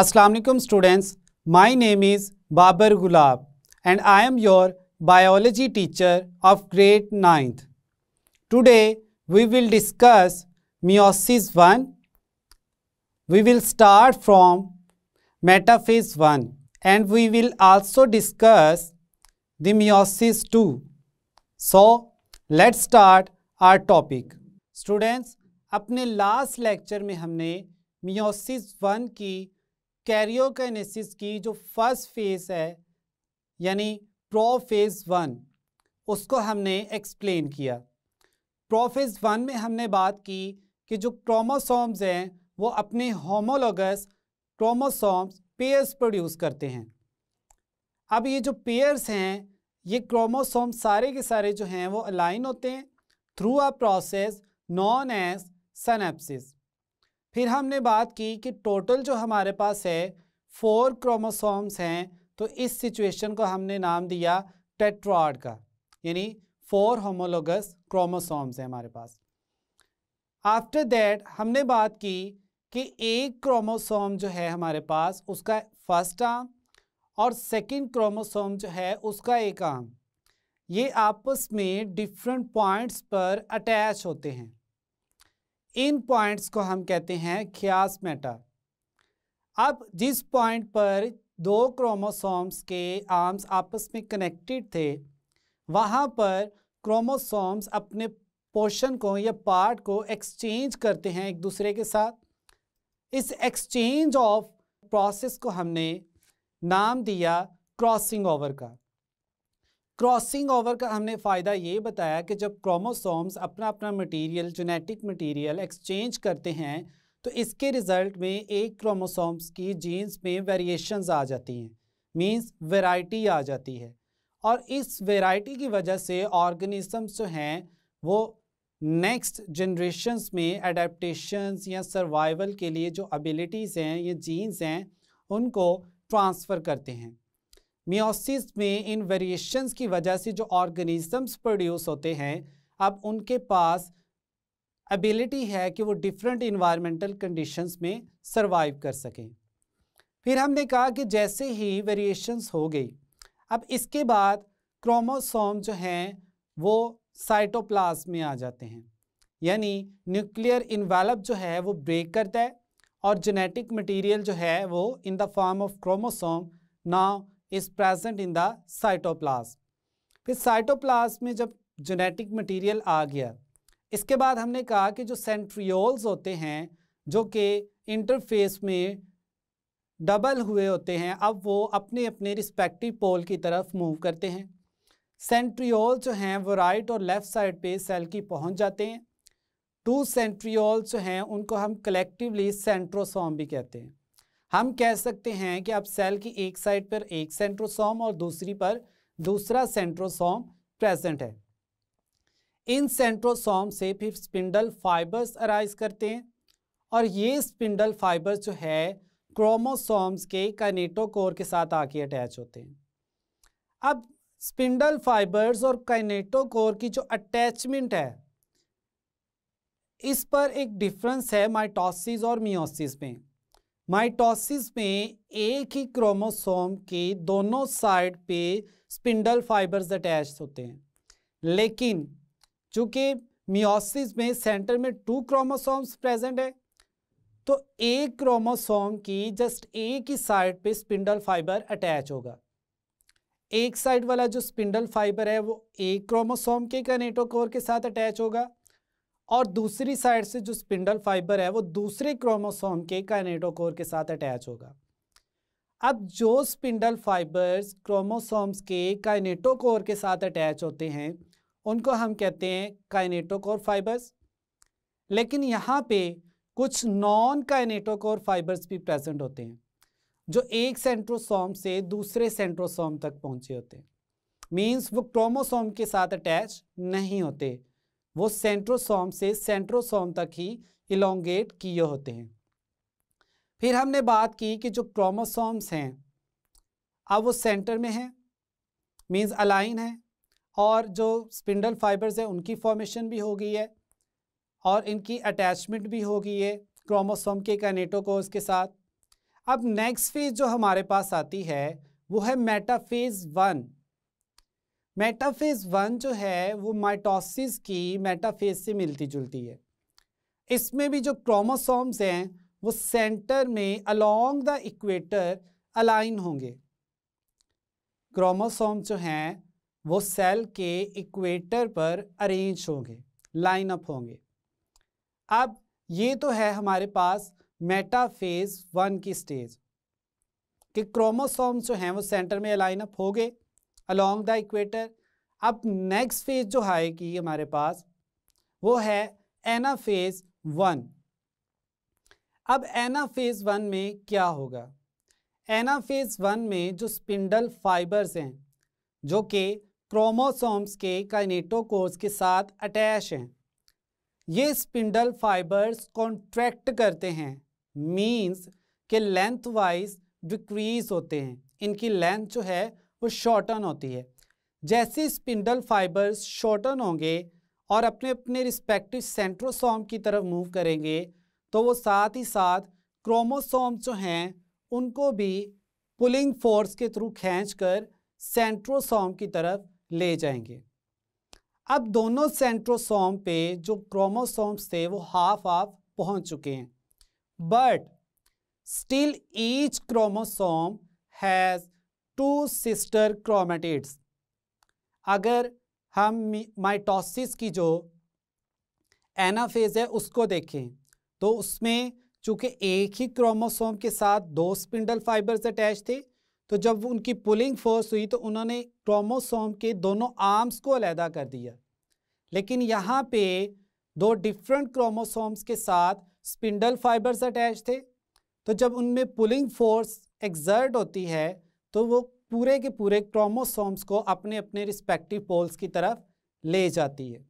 अस्सलाम वालेकुम students my name is Babar Gulab and I am your biology teacher of grade ninth today we will discuss meiosis one we will start from metaphase one and we will also discuss the meiosis two so let start our topic students अपने last lecture में हमने meiosis one की karyokinesis की जो first phase है यानी prophase one उसको हमने एक्सप्लेन किया प्रोफेज वन में हमने बात की कि जो क्रोमोसोम्स हैं वो अपने होमोलोगस क्रोमोसोम्स पेयर्स प्रोड्यूस करते हैं अब ये जो पेयर्स हैं ये क्रोमोसोम सारे के सारे जो हैं वो अलाइन होते हैं through a process known as synapsis फिर हमने बात की कि टोटल जो हमारे पास है फोर क्रोमोसोम्स हैं तो इस सिचुएशन को हमने नाम दिया टेट्रॉड का यानी फोर होमोलोगस क्रोमोसोम्स हैं हमारे पास आफ्टर दैट हमने बात की कि एक क्रोमोसोम जो है हमारे पास उसका फर्स्ट आर्म और सेकंड क्रोमोसोम जो है उसका एक आर्म ये आपस में डिफरेंट पॉइंट्स पर अटैच होते हैं इन पॉइंट्स को हम कहते हैं ख्यास मैटर अब जिस पॉइंट पर दो क्रोमोसोम्स के आर्म्स आपस में कनेक्टेड थे वहाँ पर क्रोमोसोम्स अपने पोर्शन को या पार्ट को एक्सचेंज करते हैं एक दूसरे के साथ इस एक्सचेंज ऑफ प्रोसेस को हमने नाम दिया क्रॉसिंग ओवर का क्रॉसिंग ओवर का हमने फ़ायदा ये बताया कि जब क्रोमोसोम्स अपना अपना मटेरियल जेनेटिक मटेरियल एक्सचेंज करते हैं तो इसके रिज़ल्ट में एक क्रोमोसोम्स की जीन्स में वेरिएशंस आ जाती हैं मींस वैरायटी आ जाती है और इस वैरायटी की वजह से ऑर्गेनिजम्स जो हैं वो नेक्स्ट जनरेशन्स में अडेप्टशन्स या सर्वाइवल के लिए जो अबिलिटीज हैं या जीन्स हैं उनको ट्रांसफ़र करते हैं मियोसिस में इन वेरिएशंस की वजह से जो ऑर्गेनिजम्स प्रोड्यूस होते हैं अब उनके पास एबिलिटी है कि वो डिफरेंट इन्वायरमेंटल कंडीशंस में सरवाइव कर सकें फिर हमने कहा कि जैसे ही वेरिएशंस हो गई अब इसके बाद क्रोमोसोम जो हैं वो साइटोप्लास में आ जाते हैं यानी न्यूक्लियर इन्वेलप जो है वो ब्रेक करता है और जेनेटिक मटेरियल जो है वो in the form of chromosome now is present in the cytoplast फिर साइटोप्लास्ट में जब जेनेटिक मटेरियल आ गया इसके बाद हमने कहा कि जो सेंट्रियोल्स होते हैं जो कि इंटरफेस में डबल हुए होते हैं अब वो अपने अपने रिस्पेक्टिव पोल की तरफ मूव करते हैं सेंट्रियोल जो हैं वो राइट और लेफ़्ट साइड पे सेल की पहुंच जाते हैं टू सेंट्रियोल जो हैं उनको हम कलेक्टिवली सेंट्रोसोम भी कहते हैं हम कह सकते हैं कि आप सेल की एक साइड पर एक सेंट्रोसोम और दूसरी पर दूसरा सेंट्रोसोम प्रेजेंट है इन सेंट्रोसोम से फिर स्पिंडल फाइबर्स अराइज करते हैं और ये स्पिंडल फाइबर्स जो है क्रोमोसोम्स के काइनेटोकोर के साथ आके अटैच होते हैं अब स्पिंडल फाइबर्स और काइनेटोकोर की जो अटैचमेंट है इस पर एक डिफरेंस है माइटोसिस और मियोसिस में माइटोसिस में एक ही क्रोमोसोम के दोनों साइड पे स्पिंडल फाइबर्स अटैच होते हैं लेकिन चूंकि मियोसिस में सेंटर में टू क्रोमोसोम्स प्रेजेंट है तो एक क्रोमोसोम की जस्ट एक ही साइड पे स्पिंडल फाइबर अटैच होगा एक साइड वाला जो स्पिंडल फाइबर है वो एक क्रोमोसोम के कनेटोकोर के साथ अटैच होगा और दूसरी साइड से जो स्पिंडल फाइबर है वो दूसरे क्रोमोसोम के काइनेटोकोर के साथ अटैच होगा अब जो स्पिंडल फाइबर्स क्रोमोसोम्स के काइनेटोकोर के साथ अटैच होते हैं उनको हम कहते हैं काइनेटोकोर फाइबर्स लेकिन यहाँ पे कुछ नॉन काइनेटोकोर फाइबर्स भी प्रेजेंट होते हैं जो एक सेंट्रोसोम से दूसरे सेंट्रोसोम तक पहुँचे होते हैं मीन्स वो क्रोमोसोम के साथ अटैच नहीं होते वो सेंट्रोसोम से सेंट्रोसोम तक ही इलोंगेट किए होते हैं फिर हमने बात की कि जो क्रोमोसोम्स हैं अब वो सेंटर में हैं मींस अलाइन है और जो स्पिंडल फाइबर्स हैं उनकी फॉर्मेशन भी हो गई है और इनकी अटैचमेंट भी हो गई है क्रोमोसोम के कैनेटोकोर्स के साथ अब नेक्स्ट फेज़ जो हमारे पास आती है वो है मेटाफेज़ वन मेटाफेज वन जो है वो माइटोसिस की मेटाफेज से मिलती जुलती है इसमें भी जो क्रोमोसोम्स हैं वो सेंटर में अलोंग द इक्वेटर अलाइन होंगे क्रोमोसोम जो हैं वो सेल के इक्वेटर पर अरेंज होंगे लाइन अप होंगे अब ये तो है हमारे पास मेटाफेज वन की स्टेज कि क्रोमोसोम जो हैं वो सेंटर में अलाइन अप हो गए अलोंग द इक्वेटर अब नेक्स्ट फेज जो आएगी हमारे पास वो है एना फेज वन अब एना फेज वन में क्या होगा एना फेज वन में जो स्पिंडल फाइबर्स हैं जो कि क्रोमोसोम्स के काइनेटोकोर्स के साथ अटैच हैं ये स्पिंडल फाइबर्स कॉन्ट्रैक्ट करते हैं मींस के लेंथ वाइज डिक्रीज होते हैं इनकी लेंथ जो है वो शॉर्टन होती है जैसे स्पिंडल फाइबर्स शॉर्टन होंगे और अपने अपने रिस्पेक्टिव सेंट्रोसोम की तरफ मूव करेंगे तो वो साथ ही साथ क्रोमोसोम जो हैं उनको भी पुलिंग फोर्स के थ्रू खींचकर सेंट्रोसोम की तरफ ले जाएंगे अब दोनों सेंट्रोसोम पे जो क्रोमोसोम्स थे वो हाफ हाफ पहुंच चुके हैं but still each chromosome has two sister chromatids अगर हम माइटोसिस की जो एनाफेज है उसको देखें तो उसमें चूँकि एक ही क्रोमोसोम के साथ दो स्पिंडल फाइबर्स अटैच थे तो जब उनकी पुलिंग फोर्स हुई तो उन्होंने क्रोमोसोम के दोनों आर्म्स को अलहदा कर दिया लेकिन यहाँ पे दो डिफरेंट क्रोमोसोम्स के साथ स्पिंडल फाइबर्स अटैच थे तो जब उनमें पुलिंग फोर्स एग्जर्ट होती है तो वो पूरे के पूरे क्रोमोसोम्स को अपने अपने रिस्पेक्टिव पोल्स की तरफ ले जाती है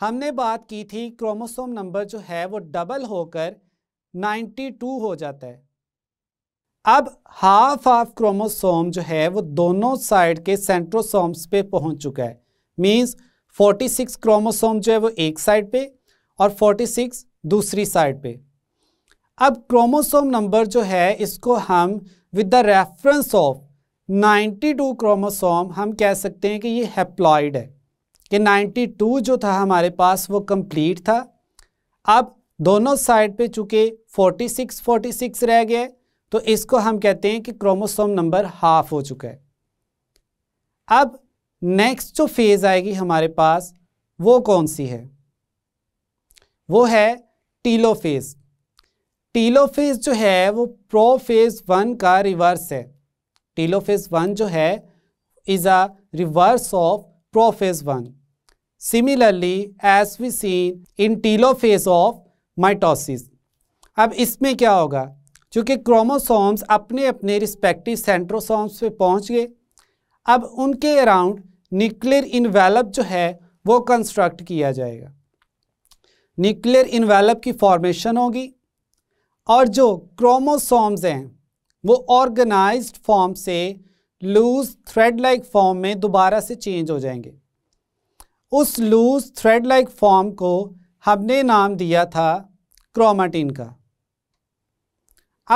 हमने बात की थी क्रोमोसोम नंबर जो है वो डबल होकर 92 हो जाता है अब हाफ हाफ क्रोमोसोम जो है वो दोनों साइड के सेंट्रोसोम्स पे पहुंच चुका है मींस 46 क्रोमोसोम जो है वो एक साइड पे और 46 दूसरी साइड पे अब क्रोमोसोम नंबर जो है इसको हम with the reference of 92 chromosome हम कह सकते हैं कि ये हेप्लॉइड है कि 92 जो था हमारे पास वो कंप्लीट था अब दोनों साइड पे चूँकि 46 46 रह गए तो इसको हम कहते हैं कि क्रोमोसोम नंबर हाफ हो चुका है अब नेक्स्ट जो फेज़ आएगी हमारे पास वो कौन सी है वो है टीलो फेज़ टीलोफेज जो है वो प्रोफेज वन का रिवर्स है टीलोफेज वन जो है is a reverse of prophase one similarly as we seen in telophase of mitosis अब इसमें क्या होगा क्योंकि क्रोमोसोम्स अपने अपने रिस्पेक्टिव सेंट्रोसोम्स पे पहुंच गए अब उनके अराउंड न्यूक्लियर इन्वेलप जो है वो कंस्ट्रक्ट किया जाएगा न्यूक्लियर इन्वेलप की फॉर्मेशन होगी और जो क्रोमोसोम्स हैं वो ऑर्गेनाइज्ड फॉर्म से लूज थ्रेड लाइक फॉर्म में दोबारा से चेंज हो जाएंगे उस लूज थ्रेड लाइक फॉर्म को हमने नाम दिया था क्रोमाटीन का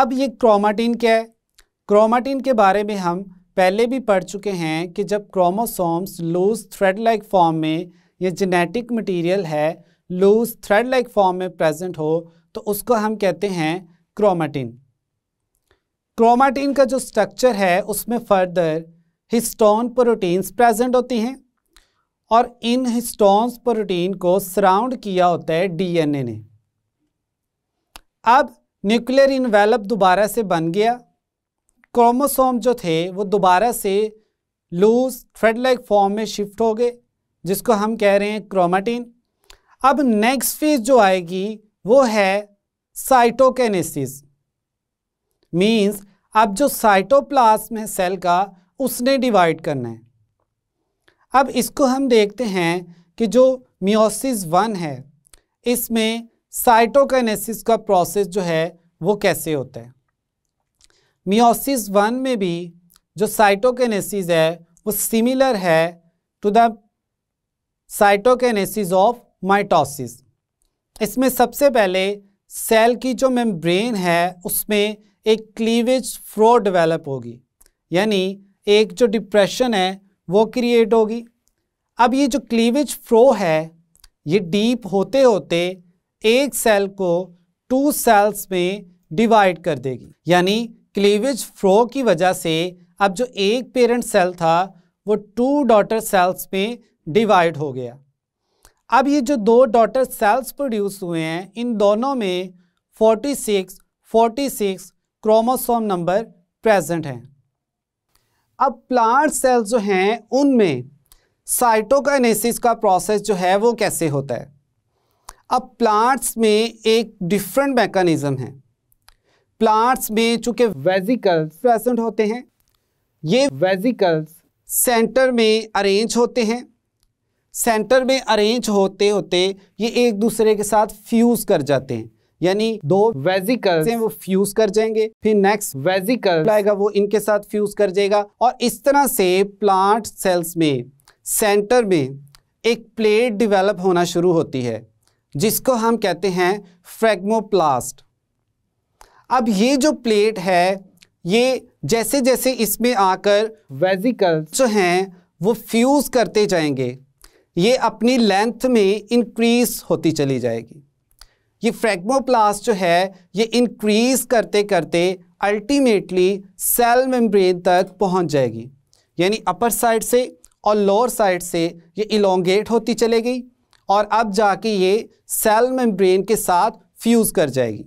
अब ये क्रोमाटीन क्या है क्रोमाटीन के बारे में हम पहले भी पढ़ चुके हैं कि जब chromosomes loose thread like form में ये जेनेटिक मटेरियल है लूज थ्रेड लाइक फॉर्म में प्रेजेंट हो तो उसको हम कहते हैं क्रोमाटिन क्रोमाटिन का जो स्ट्रक्चर है उसमें फर्दर हिस्टोन प्रोटीन्स प्रेजेंट होती हैं और इन हिस्टोन्स प्रोटीन को सराउंड किया होता है डीएनए ने अब न्यूक्लियर इन्वेलप दोबारा से बन गया क्रोमोसोम जो थे वो दोबारा से लूज थ्रेड लाइक फॉर्म में शिफ्ट हो गए जिसको हम कह रहे हैं क्रोमाटिन अब नेक्स्ट फेज जो आएगी वो है साइटोकेनेसिस मीन्स अब जो साइटोप्लाज्म है सेल का उसने डिवाइड करना है अब इसको हम देखते हैं कि जो मियोसिस वन है इसमें साइटोकेनेसिस का प्रोसेस जो है वो कैसे होता है मियोसिस वन में भी जो साइटोकेनेसिस है वो सिमिलर है to the cytokinesis of mitosis इसमें सबसे पहले सेल की जो मेम्ब्रेन है उसमें एक क्लीवेज फ्रो डेवलप होगी यानी एक जो डिप्रेशन है वो क्रिएट होगी अब ये जो क्लीवेज फ्रो है ये डीप होते होते एक सेल को टू सेल्स में डिवाइड कर देगी यानी क्लीवेज फ्रो की वजह से अब जो एक पेरेंट सेल था वो टू डॉटर सेल्स में डिवाइड हो गया अब ये जो दो डॉटर सेल्स प्रोड्यूस हुए हैं इन दोनों में 46 46 क्रोमोसोम नंबर प्रेजेंट हैं अब प्लांट सेल्स जो हैं उनमें साइटोकाइनेसिस का प्रोसेस जो है वो कैसे होता है अब प्लांट्स में एक डिफरेंट मैकेनिज़्म है प्लांट्स में चूंकि वेजिकल्स प्रेजेंट होते हैं ये वेजिकल्स सेंटर में अरेंज होते हैं सेंटर में अरेंज होते होते ये एक दूसरे के साथ फ्यूज कर जाते हैं यानी दो वेजिकल्स हैं वो फ्यूज कर जाएंगे फिर नेक्स्ट वेजिकल आएगा वो इनके साथ फ्यूज कर जाएगा और इस तरह से प्लांट सेल्स में सेंटर में एक प्लेट डिवेलप होना शुरू होती है जिसको हम कहते हैं फ्रेगमोप्लास्ट अब ये जो प्लेट है ये जैसे जैसे इसमें आकर वेजिकल जो हैं वो फ्यूज़ करते जाएंगे ये अपनी लेंथ में इंक्रीज होती चली जाएगी ये फ्रेगमोप्लास्ट जो है ये इंक्रीज करते करते अल्टीमेटली सेल मेम्ब्रेन तक पहुंच जाएगी यानी अपर साइड से और लोअर साइड से ये इलोंगेट होती चले गई और अब जाके ये सेल मेम्ब्रेन के साथ फ्यूज़ कर जाएगी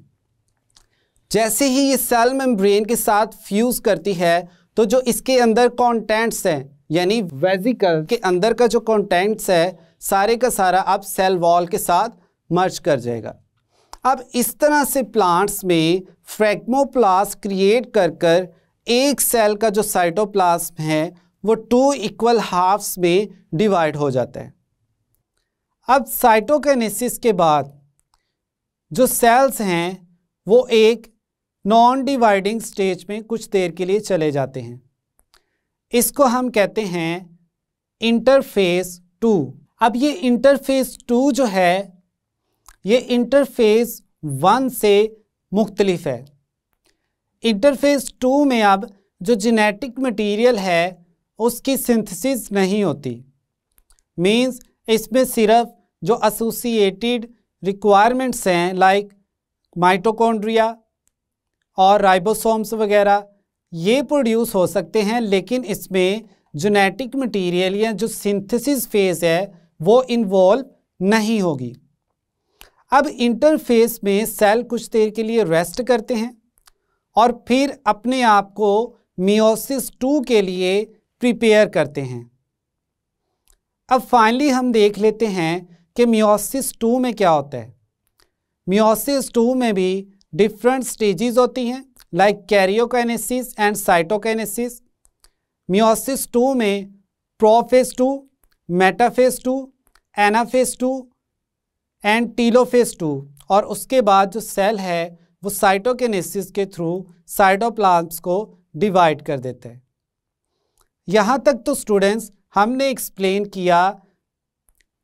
जैसे ही ये सेल मेम्ब्रेन के साथ फ्यूज़ करती है तो जो इसके अंदर कॉन्टेंट्स हैं यानी वेजिकल के अंदर का जो कंटेंट्स है सारे का सारा अब सेल वॉल के साथ मर्ज कर जाएगा अब इस तरह से प्लांट्स में फ्रेगमोप्लास क्रिएट कर कर एक सेल का जो साइटोप्लास्म है वो टू इक्वल हाफ्स में डिवाइड हो जाता है अब साइटोकेनेसिस के बाद जो सेल्स हैं वो एक नॉन डिवाइडिंग स्टेज में कुछ देर के लिए चले जाते हैं इसको हम कहते हैं इंटरफेस टू अब ये इंटरफेस टू जो है ये इंटरफेस वन से मुख्तलिफ है इंटरफेस टू में अब जो जेनेटिक मटेरियल है उसकी सिंथेसिस नहीं होती मींस इसमें सिर्फ जो एसोसिएटेड रिक्वायरमेंट्स हैं लाइक माइटोकॉन्ड्रिया और राइबोसोम्स वगैरह ये प्रोड्यूस हो सकते हैं लेकिन इसमें जुनेटिक मटेरियल या जो सिंथेसिस फेज़ है वो इन्वॉल्व नहीं होगी अब इंटरफेस में सेल कुछ देर के लिए रेस्ट करते हैं और फिर अपने आप को मियोसिस टू के लिए प्रिपेयर करते हैं अब फाइनली हम देख लेते हैं कि मियोसिस टू में क्या होता है मियोसिस टू में भी डिफरेंट स्टेजेस होती हैं like karyokinesis and cytokinesis meiosis two में prophase two metaphase two anaphase two and telophase two और उसके बाद जो सेल है वो साइटोकेनेसिस के थ्रू साइटोप्लाज्म को डिवाइड कर देते हैं यहाँ तक तो स्टूडेंट्स हमने एक्सप्लेन किया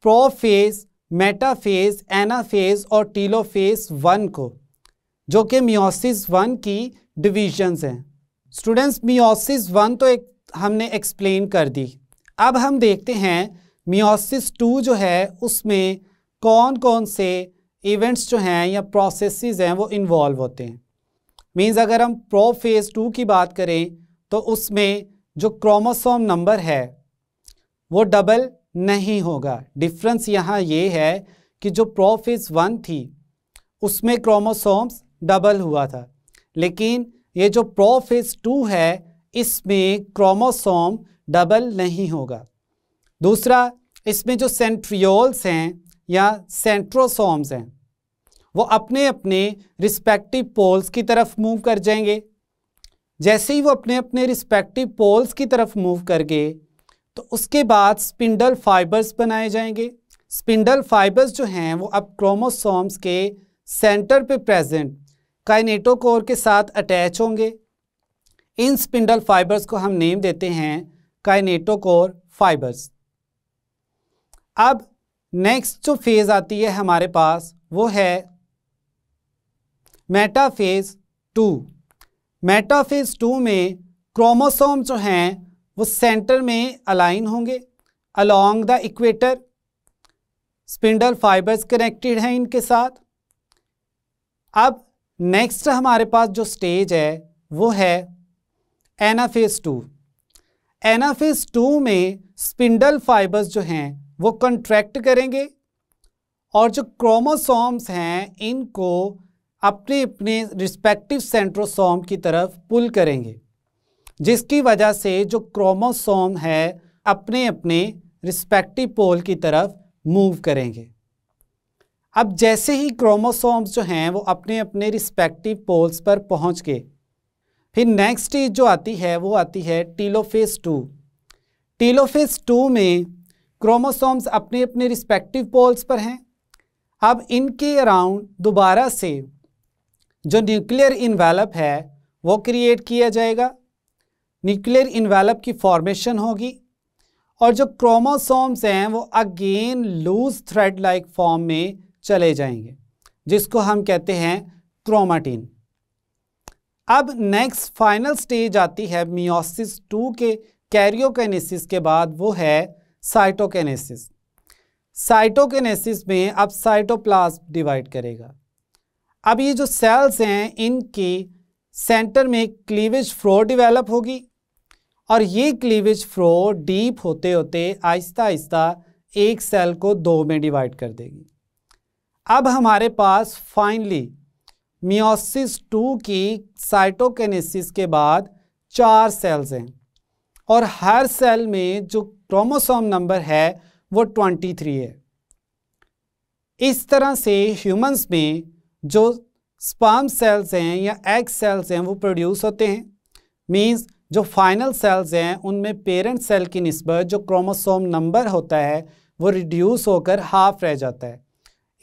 प्रोफेज मेटाफेज एनाफेज और टीलोफेज वन को जो कि मियोसिस वन की डिविजन्स हैं स्टूडेंट्स मियोसिस वन तो एक हमने एक्सप्लेन कर दी अब हम देखते हैं मियोसिस टू जो है उसमें कौन कौन से इवेंट्स जो हैं या प्रोसेसेस हैं वो इन्वॉल्व होते हैं मींस अगर हम प्रो फेज़ टू की बात करें तो उसमें जो क्रोमोसोम नंबर है वो डबल नहीं होगा डिफरेंस यहाँ ये है कि जो प्रोफेज वन थी उसमें क्रोमोसोम्स डबल हुआ था लेकिन ये जो प्रोफेज टू है इसमें क्रोमोसोम डबल नहीं होगा दूसरा इसमें जो सेंट्रियोल्स हैं या सेंट्रोसोम्स हैं वो अपने अपने रिस्पेक्टिव पोल्स की तरफ मूव कर जाएंगे जैसे ही वो अपने अपने रिस्पेक्टिव पोल्स की तरफ मूव करके तो उसके बाद स्पिंडल फाइबर्स बनाए जाएंगे स्पिंडल फाइबर्स जो हैं वो अब क्रोमोसोम्स के सेंटर पे प्रेजेंट काइनेटोकोर के साथ अटैच होंगे इन स्पिंडल फाइबर्स को हम नेम देते हैं काइनेटोकोर फाइबर्स अब नेक्स्ट जो फेज़ आती है हमारे पास वो है मेटाफेज टू मेटाफेज टू में क्रोमोसोम जो हैं वो सेंटर में अलाइन होंगे along the equator spindle fibers connected हैं इनके साथ अब नेक्स्ट हमारे पास जो स्टेज है वो है एनाफेज टू एनाफेज टू में स्पिंडल फाइबर्स जो हैं वो कंट्रैक्ट करेंगे और जो क्रोमोसोम्स हैं इनको अपने अपने रिस्पेक्टिव सेंट्रोसोम की तरफ पुल करेंगे जिसकी वजह से जो क्रोमोसोम है अपने अपने रिस्पेक्टिव पोल की तरफ मूव करेंगे अब जैसे ही क्रोमोसोम्स जो हैं वो अपने अपने रिस्पेक्टिव पोल्स पर पहुंच गए फिर नेक्स्ट स्टेज जो आती है वो आती है टीलोफेज टू टीलोफेज टू में क्रोमोसोम्स अपने अपने रिस्पेक्टिव पोल्स पर हैं अब इनके अराउंड दोबारा से जो न्यूक्लियर इन्वेलप है वो क्रिएट किया जाएगा न्यूक्लियर इन्वेलप की फॉर्मेशन होगी और जो क्रोमोसोम्स हैं वो again loose thread like form में चले जाएंगे जिसको हम कहते हैं क्रोमाटीन अब नेक्स्ट फाइनल स्टेज आती है मियोसिस टू के कैरियोकेनेसिस के बाद वो है साइटोकेनेसिस साइटोकेनेसिस में अब साइटोप्लाज्म डिवाइड करेगा अब ये जो सेल्स हैं इनकी सेंटर में क्लीवेज फ्रो डिवेलप होगी और ये क्लीवेज फ्रो डीप होते होते आहिस्ता आहिस्ता एक सेल को दो में डिवाइड कर देगी अब हमारे पास फाइनली मियोसिस टू की साइटोकेनेसिस के बाद चार सेल्स हैं और हर सेल में जो क्रोमोसोम नंबर है वो 23 है इस तरह से ह्यूमंस में जो स्पर्म सेल्स हैं या एग सेल्स हैं वो प्रोड्यूस होते हैं मींस जो फाइनल सेल्स हैं उनमें पेरेंट सेल की नस्बत जो क्रोमोसोम नंबर होता है वो रिड्यूस होकर हाफ रह जाता है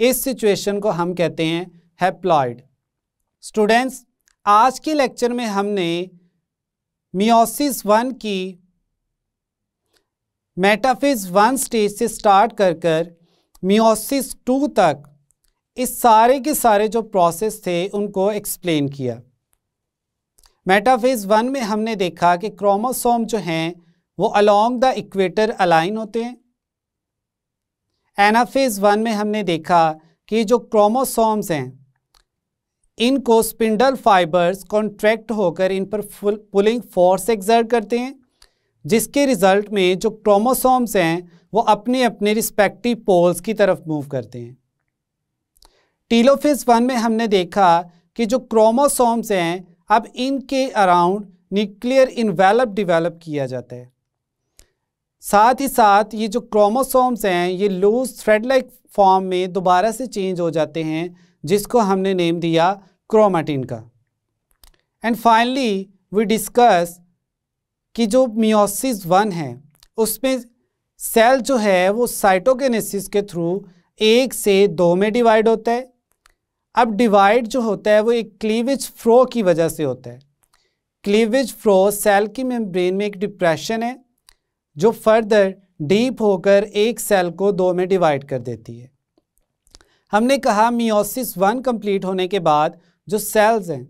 इस सिचुएशन को हम कहते हैं हैप्लॉयड स्टूडेंट्स आज के लेक्चर में हमने मियोसिस वन की मेटाफिज वन स्टेज से स्टार्ट कर कर मियोसिस टू तक इस सारे के सारे जो प्रोसेस थे उनको एक्सप्लेन किया मेटाफेज वन में हमने देखा कि क्रोमोसोम जो हैं वो अलोंग द इक्वेटर अलाइन होते हैं एनाफेज वन में हमने देखा कि जो क्रोमोसोम्स हैं इनको स्पिंडल फाइबर्स कॉन्ट्रैक्ट होकर इन पर फुल पुलिंग फोर्स एग्जर्ट करते हैं जिसके रिज़ल्ट में जो क्रोमोसोम्स हैं वो अपने अपने रिस्पेक्टिव पोल्स की तरफ मूव करते हैं टीलोफेज वन में हमने देखा कि जो क्रोमोसोम्स हैं अब इनके अराउंड न्यूक्लियर इन्वेलप डिवेलप किया जाता है साथ ही साथ ये जो क्रोमोसोम्स हैं ये लूज थ्रेड लाइक फॉर्म में दोबारा से चेंज हो जाते हैं जिसको हमने नेम दिया क्रोमाटिन का एंड फाइनली वी डिस्कस कि जो मियोसिस वन है उसमें सेल जो है वो साइटोकेनेसिस के थ्रू एक से दो में डिवाइड होता है अब डिवाइड जो होता है वो एक क्लीवेज फ्रो की वजह से होता है क्लीवेज फ्रो सेल की मेम्ब्रेन में एक डिप्रेशन है जो फर्दर डीप होकर एक सेल को दो में डिवाइड कर देती है हमने कहा मियोसिस वन कंप्लीट होने के बाद जो सेल्स हैं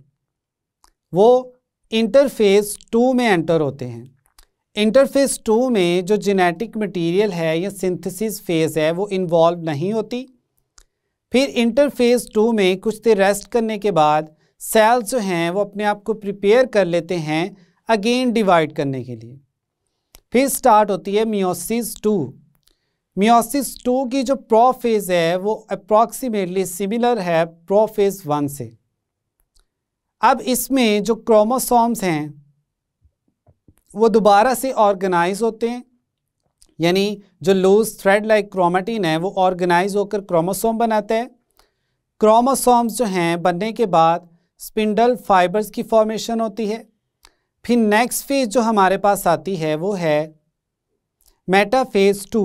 वो इंटरफेस टू में एंटर होते हैं इंटरफेस टू में जो जेनेटिक मटेरियल है या सिंथेसिस फेज़ है वो इन्वॉल्व नहीं होती फिर इंटरफेस टू में कुछ देर रेस्ट करने के बाद सेल्स जो हैं वो अपने आप को प्रिपेयर कर लेते हैं अगेन डिवाइड करने के लिए फिर स्टार्ट होती है मियोसिस टू मियोसिस टू की जो प्रोफेज है वो अप्रॉक्सीमेटली सिमिलर है प्रोफेज वन से अब इसमें जो क्रोमोसोम्स हैं वो दोबारा से ऑर्गेनाइज होते हैं यानी जो लूज थ्रेड लाइक क्रोमेटिन है वो ऑर्गेनाइज होकर क्रोमोसोम बनाते हैं क्रोमोसोम्स जो हैं बनने के बाद स्पिंडल फाइबर्स की फॉर्मेशन होती है फिर नेक्स्ट फेज जो हमारे पास आती है वो है मेटाफेज टू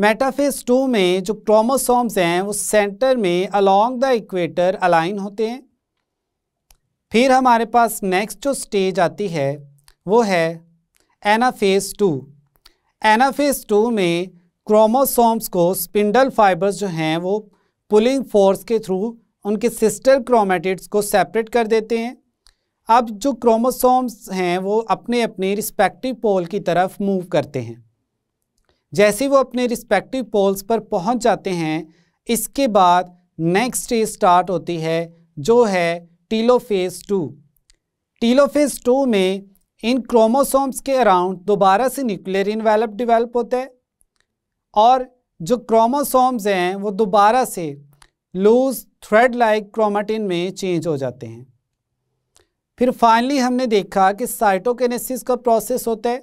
मेटाफेज टू में जो क्रोमोसोम्स हैं वो सेंटर में अलोंग द इक्वेटर अलाइन होते हैं फिर हमारे पास नेक्स्ट जो स्टेज आती है वो है एनाफेज टू एनाफेज टू में क्रोमोसोम्स को स्पिंडल फाइबर्स जो हैं वो पुलिंग फोर्स के थ्रू उनके सिस्टर क्रोमेटिड्स को सेपरेट कर देते हैं अब जो क्रोमोसोम्स हैं वो अपने अपने रिस्पेक्टिव पोल की तरफ मूव करते हैं जैसे वो अपने रिस्पेक्टिव पोल्स पर पहुंच जाते हैं इसके बाद नेक्स्ट स्टेज स्टार्ट होती है जो है टीलोफेज टू टीलोफेज टू में इन क्रोमोसोम्स के अराउंड दोबारा से न्यूक्लियर इन्वेलप डिवेलप होता है और जो क्रोमोसोम्स हैं वो दोबारा से लूज थ्रेड लाइक क्रोमाटिन में चेंज हो जाते हैं फिर फाइनली हमने देखा कि साइटोकेनेसिस का प्रोसेस होता है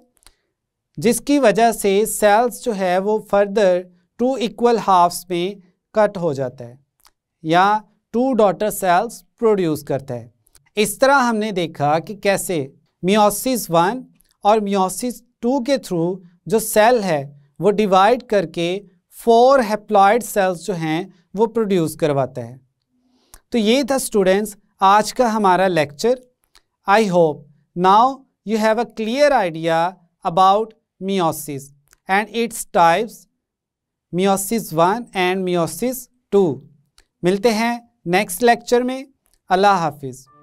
जिसकी वजह से सेल्स जो है वो फर्दर टू इक्वल हाफ्स में कट हो जाता है या टू डॉटर सेल्स प्रोड्यूस करता है इस तरह हमने देखा कि कैसे मियोसिस वन और मियोसिस टू के थ्रू जो सेल है वो डिवाइड करके फोर हेप्लॉयड सेल्स जो हैं वो प्रोड्यूस करवाता है तो ये था स्टूडेंट्स आज का हमारा lecture I hope now you have a clear idea about meiosis and its types meiosis 1 and meiosis 2 मिलते हैं next lecture. में Allah Hafiz.